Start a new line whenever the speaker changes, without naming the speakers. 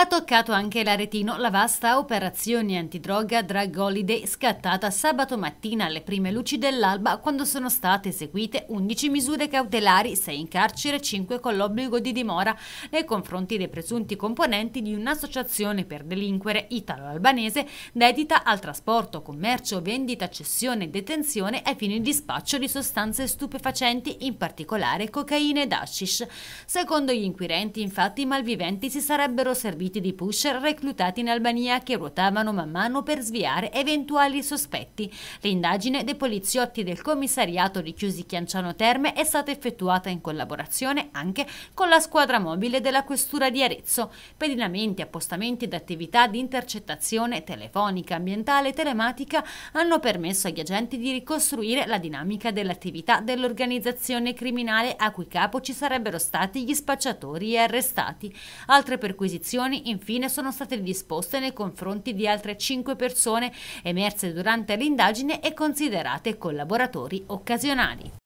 Ha toccato anche l'Aretino la vasta operazione antidroga Drug Holiday scattata sabato mattina alle prime luci dell'alba quando sono state eseguite 11 misure cautelari, 6 in carcere, e 5 con l'obbligo di dimora nei confronti dei presunti componenti di un'associazione per delinquere italo-albanese dedita al trasporto, commercio, vendita, cessione e detenzione ai fini di spaccio di sostanze stupefacenti, in particolare cocaina ed hashish. Secondo gli inquirenti, infatti, i malviventi si sarebbero serviti serviti di pusher reclutati in Albania che ruotavano man mano per sviare eventuali sospetti. L'indagine dei poliziotti del commissariato richiusi Chianciano Terme è stata effettuata in collaborazione anche con la squadra mobile della Questura di Arezzo. Pedinamenti, appostamenti ed attività di intercettazione telefonica, ambientale e telematica hanno permesso agli agenti di ricostruire la dinamica dell'attività dell'organizzazione criminale a cui capo ci sarebbero stati gli spacciatori e arrestati. Altre perquisizioni sanzioni infine sono state disposte nei confronti di altre 5 persone emerse durante l'indagine e considerate collaboratori occasionali.